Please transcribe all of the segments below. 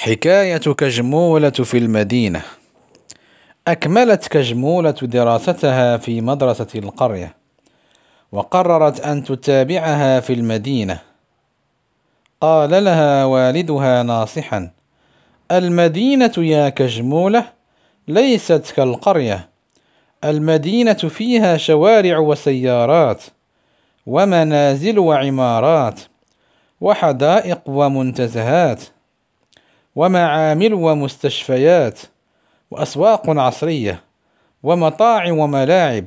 حكاية كجمولة في المدينة أكملت كجمولة دراستها في مدرسة القرية وقررت أن تتابعها في المدينة قال لها والدها ناصحا المدينة يا كجمولة ليست كالقرية المدينة فيها شوارع وسيارات ومنازل وعمارات وحدائق ومنتزهات ومعامل ومستشفيات وأسواق عصرية ومطاعم وملاعب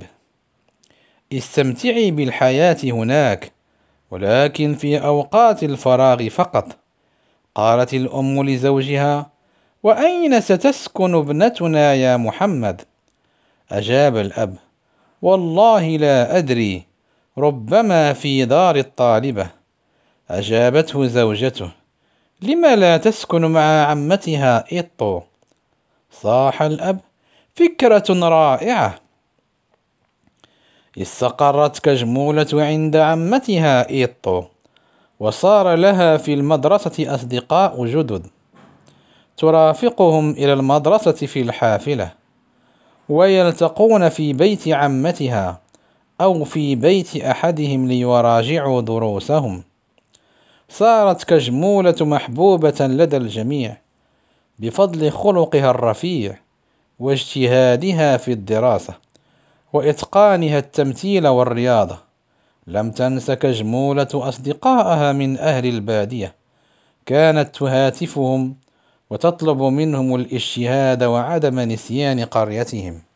استمتعي بالحياة هناك ولكن في أوقات الفراغ فقط قالت الأم لزوجها وأين ستسكن ابنتنا يا محمد؟ أجاب الأب والله لا أدري ربما في دار الطالبة أجابته زوجته لم لا تسكن مع عمتها إيطو؟ صاح الأب فكرة رائعة استقرت كجمولة عند عمتها إيطو وصار لها في المدرسة أصدقاء جدد ترافقهم إلى المدرسة في الحافلة ويلتقون في بيت عمتها أو في بيت أحدهم ليراجعوا دروسهم صارت كجمولة محبوبة لدى الجميع بفضل خلقها الرفيع واجتهادها في الدراسة وإتقانها التمثيل والرياضة لم تنس كجمولة أصدقائها من أهل البادية كانت تهاتفهم وتطلب منهم الاجتهاد وعدم نسيان قريتهم